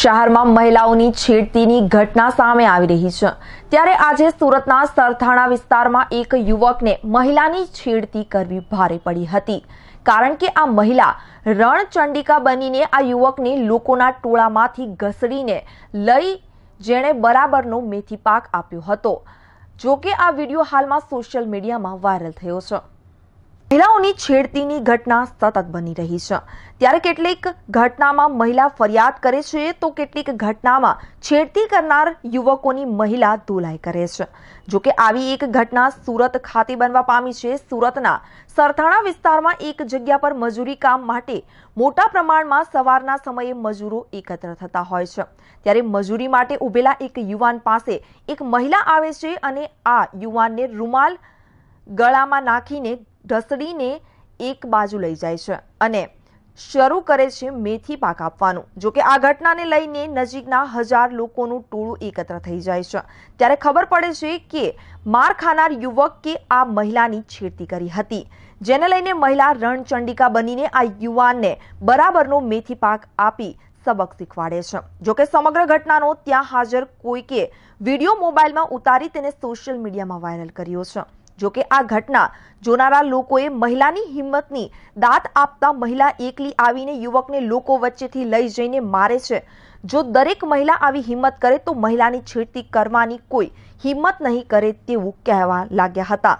શહેરમાં મહિલાઓની છેડતીની ઘટના સામે આવી રહી છે ત્યારે આજે સુરતના સરથાણા વિસ્તારમાં એક યુવકને મહિલાની છેડતી કરવી ભારે પડી હતી કારણ કે આ મહિલા રણચંડિકા બનીને આ યુવકને લોકોના ટોળામાંથી ઘસડીને લઈ જેણે બરાબરનો મેથી પાક આપ્યો હતો જોકે આ વિડીયો હાલમાં સોશિયલ મીડિયામાં વાયરલ થયો છે મહિલાઓની છેડતીની ઘટના સતત બની રહી છે ત્યારે કેટલીક ઘટનામાં મહિલા ફરિયાદ કરે છે તો કેટલીક ઘટનામાં છેડતી કરનાર યુવકોની મહિલા ધોલાઈ કરે છે જો કે આવી એક ઘટના સુરત ખાતે બનવા પામી છે સુરતના સરથાણા વિસ્તારમાં એક જગ્યા પર મજૂરી કામ માટે મોટા પ્રમાણમાં સવારના સમયે મજૂરો એકત્ર થતા હોય છે ત્યારે મજૂરી માટે ઉભેલા એક યુવાન પાસે એક મહિલા આવે છે અને આ યુવાનને રૂમાલ ગળામાં નાખીને ઢસડીને એક બાજુ લઈ જાય છે અને શરૂ કરે છે મેથી પાક આપવાનું જોકે આ ઘટનાને લઈને નજીકના હજાર લોકોનું ટોળું એકત્ર થઈ જાય છે ત્યારે ખબર પડે છે કે માર ખાનાર યુવક કે આ મહિલાની છેડતી કરી હતી જેને લઈને મહિલા રણચંડિકા બનીને આ યુવાનને બરાબરનો મેથી પાક આપી સબક શીખવાડે છે જોકે સમગ્ર ઘટનાનો ત્યાં હાજર કોઈકે વિડીયો મોબાઈલમાં ઉતારી તેને સોશિયલ મીડિયામાં વાયરલ કર્યો છે જોકે આ ઘટના જોનારા લોકોએ મહિલાની હિંમતની દાંત આપતા મહિલા એકલી આવીને યુવકને લોકો વચ્ચેથી લઈ જઈને મારે છે જો દરેક મહિલા આવી હિંમત કરે તો મહિલાની છેડતી કરવાની કોઈ હિંમત નહીં કરે તેવું કહેવા લાગ્યા હતા